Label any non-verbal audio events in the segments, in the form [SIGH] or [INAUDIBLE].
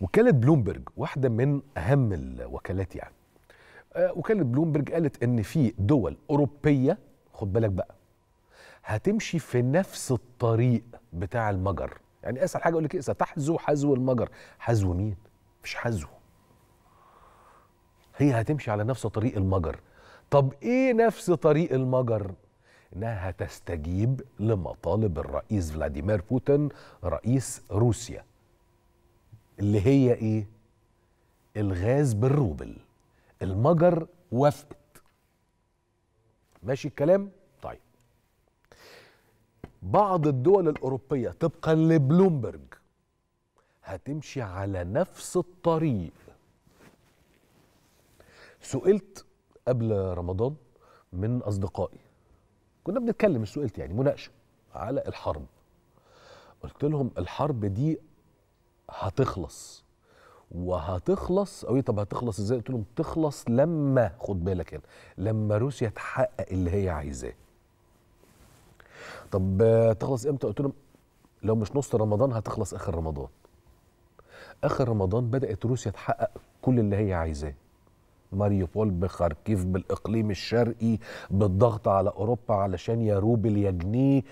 وكاله بلومبرج واحده من اهم الوكالات يعني آه، وكاله بلومبرج قالت ان في دول اوروبيه خد بالك بقى هتمشي في نفس الطريق بتاع المجر يعني اسهل حاجه اقول لك ايه ستحذو حذو المجر حذو مين مش حذو هي هتمشي على نفس طريق المجر طب ايه نفس طريق المجر انها هتستجيب لمطالب الرئيس فلاديمير بوتين رئيس روسيا اللي هي ايه الغاز بالروبل المجر وافقت ماشي الكلام طيب بعض الدول الاوروبيه طبقا لبلومبرج هتمشي على نفس الطريق سئلت قبل رمضان من اصدقائي كنا بنتكلم سئلت يعني مناقشه على الحرب قلت لهم الحرب دي هتخلص وهتخلص قوي إيه؟ طب هتخلص ازاي قلت لهم تخلص لما خد بالك هنا لما روسيا تحقق اللي هي عايزاه طب تخلص امتى قلت لهم لو مش نص رمضان هتخلص اخر رمضان اخر رمضان بدات روسيا تحقق كل اللي هي عايزاه ماريوبول بخاركيف بالاقليم الشرقي بالضغط على اوروبا علشان يا روبل يا جنيه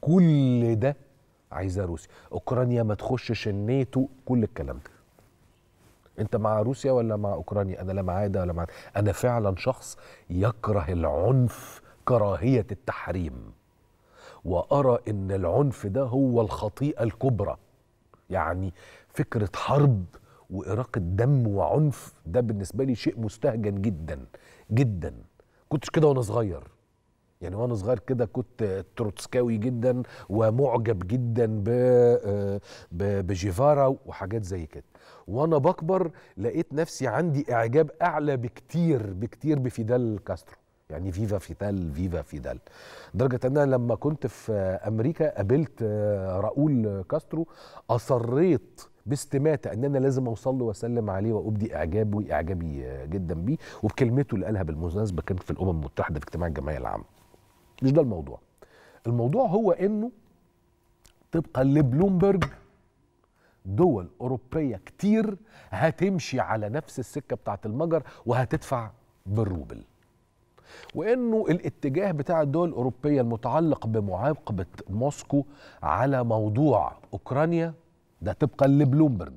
كل ده عايزاه روسيا اوكرانيا ما تخشش الناتو كل الكلام ده انت مع روسيا ولا مع اوكرانيا انا لا مع ده ولا معاه انا فعلا شخص يكره العنف كراهيه التحريم وارى ان العنف ده هو الخطيئه الكبرى يعني فكره حرب واراقه دم وعنف ده بالنسبه لي شيء مستهجن جدا جدا كنتش كده وانا صغير يعني وانا صغير كده كنت تروتسكاوي جدا ومعجب جدا آه، ب بجيفارا وحاجات زي كده وانا بكبر لقيت نفسي عندي اعجاب اعلى بكتير بكتير بفيدال كاسترو يعني فيفا فيتال فيفا فيدال لدرجة ان انا لما كنت في امريكا قابلت آه، راؤول كاسترو اصريت باستماتة ان انا لازم اوصل له واسلم عليه وابدي اعجابي اعجابي جدا بيه وبكلمته اللي قالها بالمناسبه كانت في الامم المتحده في اجتماع الجمعيه العامه مش ده الموضوع الموضوع هو انه طبقا لبلومبرج دول اوروبيه كتير هتمشي على نفس السكه بتاعه المجر وهتدفع بالروبل وانه الاتجاه بتاع الدول الاوروبيه المتعلق بمعاقبه موسكو على موضوع اوكرانيا ده طبقا لبلومبرج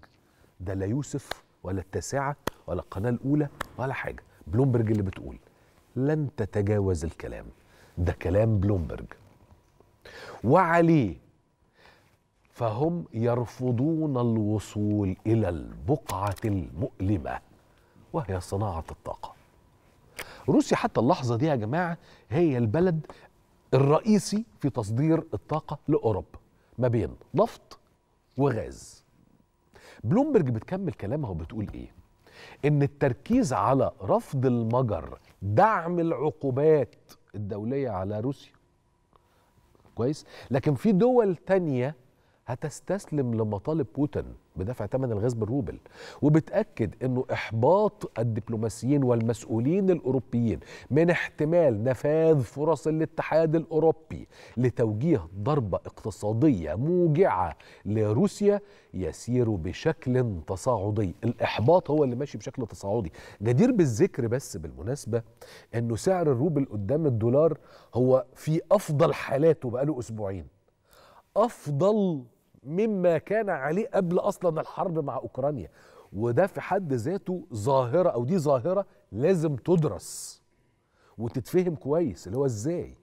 ده لا يوسف ولا التاسعه ولا القناه الاولى ولا حاجه بلومبرج اللي بتقول لن تتجاوز الكلام ده كلام بلومبرج وعليه فهم يرفضون الوصول الى البقعه المؤلمه وهي صناعه الطاقه روسيا حتى اللحظه دي يا جماعه هي البلد الرئيسي في تصدير الطاقه لاوروبا ما بين نفط وغاز بلومبرج بتكمل كلامها وبتقول ايه ان التركيز على رفض المجر دعم العقوبات الدولية على روسيا كويس لكن في دول تانية هتستسلم لمطالب بوتين بدفع ثمن الغاز بالروبل وبتاكد انه احباط الدبلوماسيين والمسؤولين الاوروبيين من احتمال نفاذ فرص الاتحاد الاوروبي لتوجيه ضربه اقتصاديه موجعه لروسيا يسير بشكل تصاعدي الاحباط هو اللي ماشي بشكل تصاعدي جدير بالذكر بس بالمناسبه انه سعر الروبل قدام الدولار هو في افضل حالاته بقاله اسبوعين افضل مما كان عليه قبل اصلا الحرب مع اوكرانيا وده في حد ذاته ظاهره او دي ظاهره لازم تدرس وتتفهم كويس اللي هو ازاي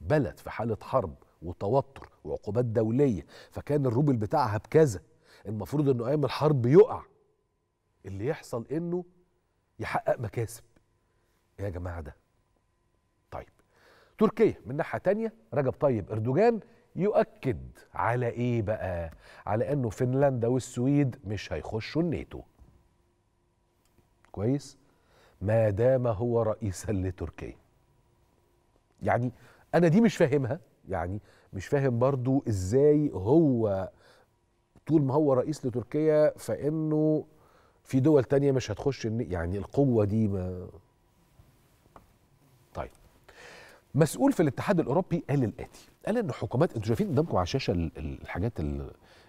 بلد في حاله حرب وتوتر وعقوبات دوليه فكان الروبل بتاعها بكذا المفروض انه ايام الحرب يقع اللي يحصل انه يحقق مكاسب ايه يا جماعه ده طيب تركيا من ناحيه تانية رجب طيب اردوغان يؤكد على ايه بقى على انه فنلندا والسويد مش هيخشوا الناتو كويس ما دام هو رئيسا لتركيا يعني انا دي مش فاهمها يعني مش فاهم برضو ازاي هو طول ما هو رئيس لتركيا فانه في دول تانية مش هتخش يعني القوة دي ما طيب مسؤول في الاتحاد الأوروبي قال الآتي قال ان حكومات انتوا شايفين قدامكم على الشاشه الحاجات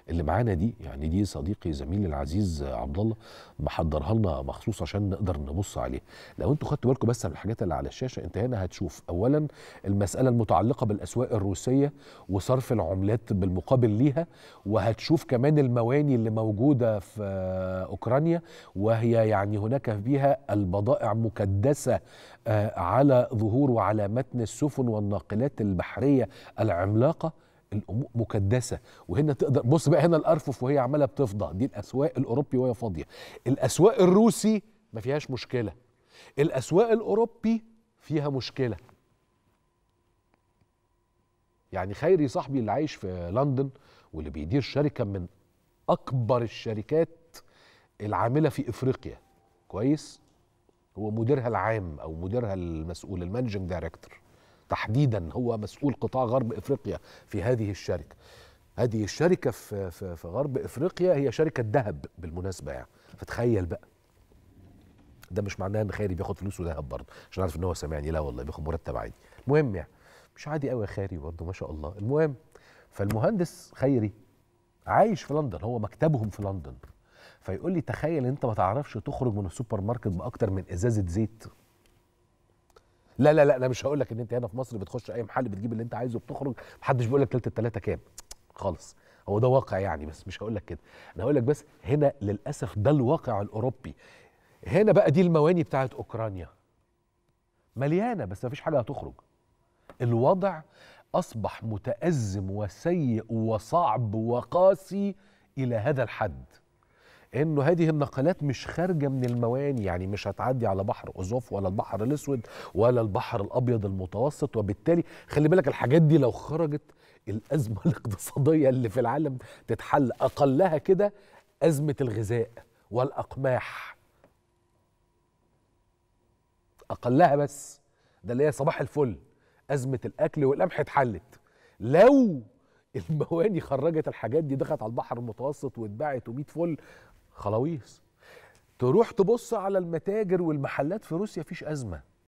اللي معانا دي يعني دي صديقي زميلي العزيز عبد الله محضرها لنا مخصوص عشان نقدر نبص عليها لو انتوا خدتوا بالكم بس من الحاجات اللي على الشاشه انت هنا هتشوف اولا المساله المتعلقه بالاسواق الروسيه وصرف العملات بالمقابل ليها وهتشوف كمان المواني اللي موجوده في اوكرانيا وهي يعني هناك فيها البضائع مكدسه آه، على ظهور وعلى متن السفن والناقلات البحريه العملاقه عملاقة الامور مكدسه وهنا تقدر بص بقى هنا الارفف وهي عماله بتفضى دي الاسواق الاوروبي وهي فاضيه الاسواق الروسي ما فيهاش مشكله الاسواق الاوروبي فيها مشكله يعني خيري صاحبي اللي عايش في لندن واللي بيدير شركه من اكبر الشركات العامله في افريقيا كويس هو مديرها العام او مديرها المسؤول المانجنج دايركتور تحديدا هو مسؤول قطاع غرب افريقيا في هذه الشركه هذه الشركه في في, في غرب افريقيا هي شركه ذهب بالمناسبه يعني فتخيل بقى ده مش معناه ان خيري بياخد فلوسه ذهب برضه عشان عارف ان هو سامعني لا والله بياخد مرتب عادي المهم يعني مش عادي قوي يا خيري برضه ما شاء الله المهم فالمهندس خيري عايش في لندن هو مكتبهم في لندن فيقول لي تخيل انت ما تعرفش تخرج من السوبر ماركت باكتر من ازازه زيت لا لا لا انا مش هقول لك ان انت هنا في مصر بتخش اي محل بتجيب اللي انت عايزه وبتخرج محدش بيقول لك ثلث الثلاثه كام خالص هو ده واقع يعني بس مش هقول لك كده انا هقول لك بس هنا للاسف ده الواقع الاوروبي هنا بقى دي المواني بتاعت اوكرانيا مليانه بس ما فيش حاجه هتخرج الوضع اصبح متازم وسيء وصعب وقاسي الى هذا الحد انه هذه النقلات مش خارجه من المواني يعني مش هتعدي على بحر اوزوف ولا البحر الاسود ولا البحر الابيض المتوسط وبالتالي خلي بالك الحاجات دي لو خرجت الازمه [LAUGHS] الاقتصاديه اللي في العالم تتحل اقلها كده ازمه الغذاء والاقماح اقلها بس ده اللي هي صباح الفل ازمه الاكل والقمح اتحلت لو [LAUGHS] المواني خرجت الحاجات دي دخلت على البحر المتوسط واتباعت وميت فل خلاويص تروح تبص على المتاجر والمحلات في روسيا مفيش ازمه